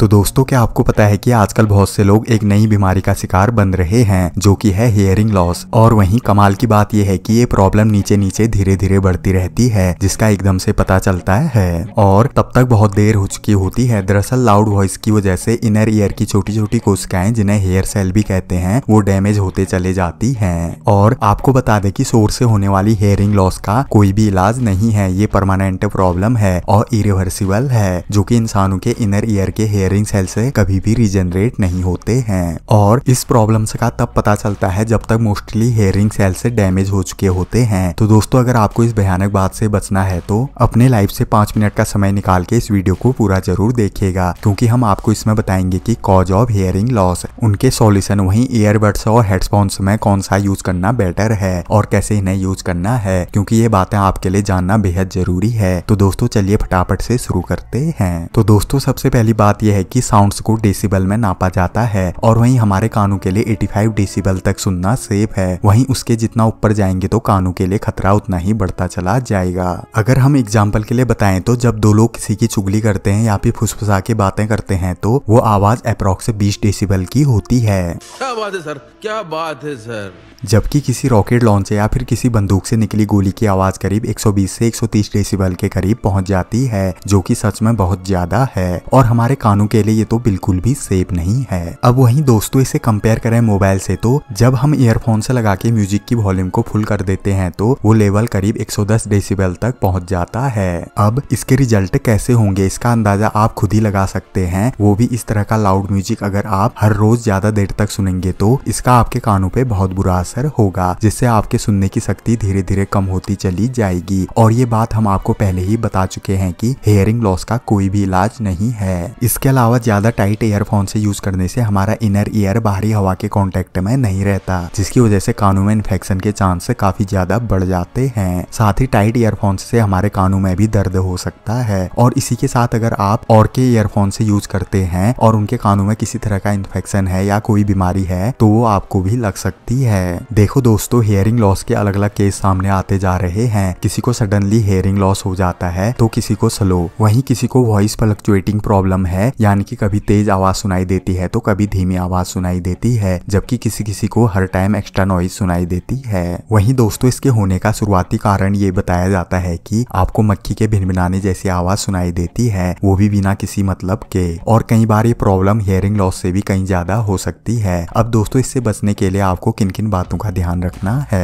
तो दोस्तों क्या आपको पता है कि आजकल बहुत से लोग एक नई बीमारी का शिकार बन रहे हैं जो कि है हेयरिंग लॉस और वहीं कमाल की बात यह है कि ये प्रॉब्लम नीचे नीचे धीरे धीरे बढ़ती रहती है जिसका एकदम से पता चलता है और तब तक बहुत देर हो चुकी होती है दरअसल लाउड वॉइस की वजह से इनर ईयर की छोटी छोटी कोशिकाएं जिन्हें हेयर सेल भी कहते हैं वो डैमेज होते चले जाती है और आपको बता दें की शोर से होने वाली हेयरिंग लॉस का कोई भी इलाज नहीं है ये परमानेंट प्रॉब्लम है और इरिवर्सिबल है जो की इंसानों के इनर ईयर के हेयर बियरिंग सेल से कभी भी रिजेनरेट नहीं होते हैं और इस प्रॉब्लम का तब पता चलता है जब तक मोस्टली हेयरिंग सेल से डैमेज हो चुके होते हैं तो दोस्तों अगर आपको इस भयानक बात से बचना है तो अपने लाइफ से पांच मिनट का समय निकाल के इस वीडियो को पूरा जरूर देखेगा क्योंकि हम आपको इसमें बताएंगे कि कॉज ऑफ हेयरिंग लॉस उनके सॉल्यूशन वहीं ईयरबड्स और हेडफोन्स में कौन सा यूज करना बेटर है और कैसे इन्हें यूज करना है क्योंकि ये बातें आपके लिए जानना बेहद जरूरी है तो दोस्तों चलिए फटाफट से शुरू करते हैं तो दोस्तों सबसे पहली बात यह है कि साउंड्स को डेसिबल में नापा जाता है और वहीं हमारे कानों के लिए 85 डेसिबल तक सुनना सेफ है वहीं उसके जितना ऊपर जाएंगे तो कानों के लिए खतरा उतना ही बढ़ता चला जाएगा अगर हम एग्जाम्पल के लिए बताएं तो जब दो लोग किसी की चुगली करते हैं या फिर फुसफुसा के बातें करते हैं तो वो आवाज अप्रोक्स बीस डेसीबल की होती है क्या बात है सर क्या बात है सर जबकि किसी रॉकेट लॉन्च या फिर किसी बंदूक से निकली गोली की आवाज करीब 120 से 130 डेसिबल के करीब पहुंच जाती है जो कि सच में बहुत ज्यादा है और हमारे कानों दोनों के लिए ये तो बिल्कुल भी सेफ नहीं है अब वही दोस्तों इसे कंपेयर करें मोबाइल से तो जब हम ईयरफोन से लगा के म्यूजिक की वॉल्यूम को फुल कर देते हैं तो वो लेवल करीब 110 डेसिबल तक पहुंच जाता है अब इसके रिजल्ट कैसे होंगे इसका अंदाजा आप खुद ही लगा सकते हैं वो भी इस तरह का लाउड म्यूजिक अगर आप हर रोज ज्यादा देर तक सुनेंगे तो इसका आपके कानों पे बहुत बुरा असर होगा जिससे आपके सुनने की शक्ति धीरे धीरे कम होती चली जाएगी और ये बात हम आपको पहले ही बता चुके हैं कि हेयरिंग लॉस का कोई भी इलाज नहीं है इसके अलावा ज़्यादा टाइट ईयरफोन से यूज़ करने से हमारा इनर ईयर बाहरी हवा के कॉन्टेक्ट में नहीं रहता जिसकी वजह से कानों में इन्फेक्शन के चांस काफी ज्यादा बढ़ जाते हैं साथ ही टाइट ईयरफोन से हमारे कानों में भी दर्द हो सकता है और इसी के साथ अगर आप और के ईयरफोन से यूज करते हैं और उनके कानों में किसी तरह का इन्फेक्शन है या कोई बीमारी है तो वो आपको भी लग सकती है देखो दोस्तों हेयरिंग लॉस के अलग अलग केस सामने आते जा रहे हैं किसी को सडनली हेयरिंग लॉस हो जाता है तो किसी को स्लो वहीं किसी को वॉइस फ्लक्चुएटिंग प्रॉब्लम है यानी कि कभी तेज आवाज़ सुनाई देती है तो कभी धीमी आवाज़ सुनाई देती है जबकि किसी किसी को हर टाइम एक्स्ट्रा नॉइज सुनाई देती है वहीं दोस्तों इसके होने का शुरुआती कारण ये बताया जाता है कि आपको मक्खी के भिनाने जैसी आवाज़ सुनाई देती है वो भी बिना किसी मतलब के और कई बार ये प्रॉब्लम हेयरिंग लॉस से भी कहीं ज़्यादा हो सकती है अब दोस्तों इससे बचने के लिए आपको किन किन बातों का ध्यान रखना है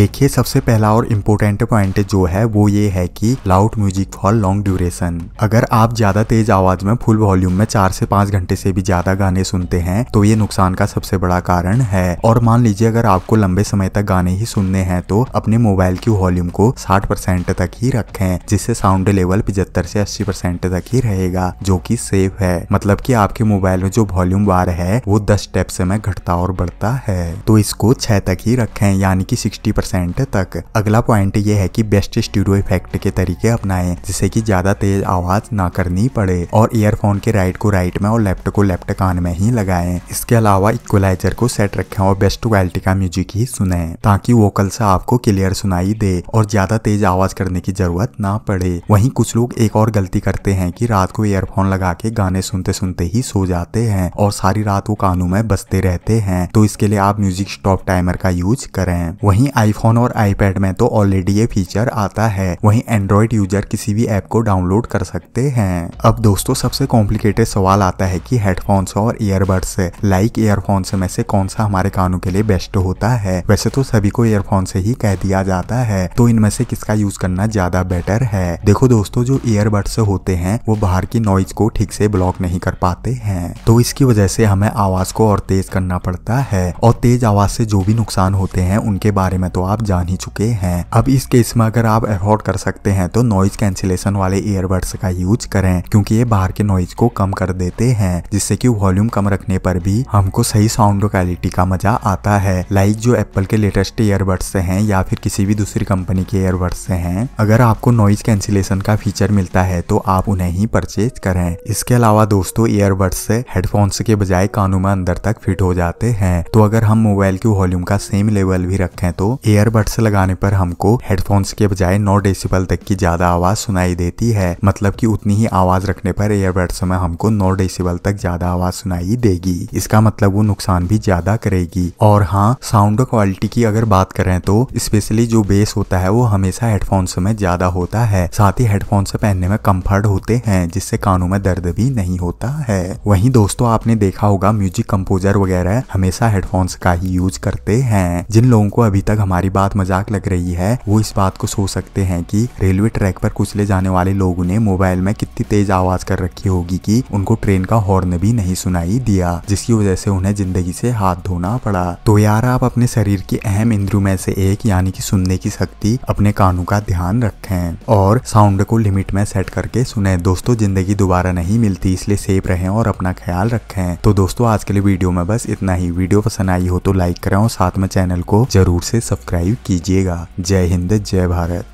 देखिए सबसे पहला और इम्पोर्टेंट पॉइंट जो है वो ये है कि loud music for long duration अगर आप ज़्यादा तेज आवाज में फुल वॉल्यूम में में चार से पांच घंटे से भी ज्यादा गाने सुनते हैं तो ये नुकसान का सबसे बड़ा कारण है और मान लीजिए अगर आपको लंबे समय तक गाने ही सुनने हैं तो अपने मोबाइल की वॉल्यूम को साठ परसेंट तक ही रखें जिससे साउंड लेवल पिछहत्तर से अस्सी परसेंट तक ही रहेगा जो की सेफ है मतलब की आपके मोबाइल में जो वॉल्यूम बार है वो दस स्टेप से में घटता और बढ़ता है तो इसको छह तक ही रखें यानी कि सिक्सटी परसेंट तक अगला पॉइंट ये है की बेस्ट स्टूडियो इफेक्ट के तरीके अपनाएं जिससे कि ज्यादा तेज आवाज ना करनी पड़े और ईयरफोन के राइट राइट को राइट में और लेफ्ट को लेफ्ट कान में ही लगाएं इसके अलावा इक्वलाइजर को सेट रखें और बेस्ट क्वालिटी का म्यूजिक ही सुने ताकि वोकल से आपको क्लियर सुनाई दे और ज्यादा तेज आवाज करने की जरूरत ना पड़े वही कुछ लोग एक और गलती करते हैं की रात को ईयरफोन लगा के गाने सुनते सुनते ही सो जाते हैं और सारी रात वो कानों में बसते रहते हैं तो इसके लिए आप म्यूजिक स्टॉप टाइमर का यूज करें वहीं आईफोन और आईपैड में तो ऑलरेडी ये फीचर आता है वहीं एंड्रॉइड यूजर किसी भी ऐप को डाउनलोड कर सकते हैं अब दोस्तों सबसे कॉम्प्लिकेट रिलेटेड सवाल आता है कि हेडफोन्स और ईयरबड्स लाइक ईयरफोन्स में से कौन सा हमारे कानों के लिए बेस्ट होता है वैसे तो सभी को ईयरफोन से ही कह दिया जाता है तो इनमें से किसका यूज करना ज्यादा बेटर है देखो दोस्तों जो ईयरबड्स होते हैं वो बाहर की नॉइज को ठीक से ब्लॉक नहीं कर पाते हैं तो इसकी वजह से हमें आवाज को और तेज करना पड़ता है और तेज आवाज से जो भी नुकसान होते हैं उनके बारे में तो आप जान ही चुके हैं अब इस केस में अगर आप एफोर्ड कर सकते हैं तो नॉइज कैंसिलेशन वाले ईयरबड्स का यूज करें क्योंकि ये बाहर के नॉइज को कम कर देते हैं जिससे कि वॉल्यूम कम रखने पर भी हमको सही साउंड क्वालिटी का मजा आता है लाइक जो एप्पल के लेटेस्ट ईयरबड्स से हैं या फिर किसी भी दूसरी कंपनी के ईयरबड्स से हैं अगर आपको नॉइज कैंसिलेशन का फीचर मिलता है तो आप उन्हें ही परचेज करें इसके अलावा दोस्तों ईयरबड्स से हेडफोन्स के बजाय कानों में अंदर तक फिट हो जाते हैं तो अगर हम मोबाइल के वॉल्यूम का सेम लेवल भी रखें तो ईयरबड्स लगाने पर हमको हेडफोन्स के बजाय नौ डेसिबल तक की ज्यादा आवाज सुनाई देती है मतलब की उतनी ही आवाज रखने पर ईयरबड्स में हम शाम को नौ डेसीबल तक ज्यादा आवाज सुनाई देगी इसका मतलब वो नुकसान भी ज्यादा करेगी और हाँ साउंड क्वालिटी की अगर बात करें तो स्पेशली जो बेस होता है वो हमेशा हेडफोन्स में ज्यादा होता है साथ ही हेडफोन्स पहनने में कम्फर्ट होते हैं जिससे कानों में दर्द भी नहीं होता है वही दोस्तों आपने देखा होगा म्यूजिक कम्पोजर वगैरह हमेशा हेडफोन्स का ही यूज करते हैं जिन लोगों को अभी तक हमारी बात मजाक लग रही है वो इस बात को सोच सकते हैं कि रेलवे ट्रैक पर कुचले जाने वाले लोगों ने मोबाइल में कितनी तेज आवाज कर रखी होगी कि उनको ट्रेन का हॉर्न भी नहीं सुनाई दिया जिसकी वजह से उन्हें जिंदगी से हाथ धोना पड़ा तो यार आप अपने शरीर की अहम इंद्रू में से एक यानी कि सुनने की शक्ति अपने कानों का ध्यान रखें और साउंड को लिमिट में सेट करके सुने दोस्तों जिंदगी दोबारा नहीं मिलती इसलिए सेफ रहें और अपना ख्याल रखें तो दोस्तों आज के लिए वीडियो में बस इतना ही वीडियो पसंद आई हो तो लाइक करें और साथ में चैनल को जरूर से सब्सक्राइब कीजिएगा जय हिंद जय भारत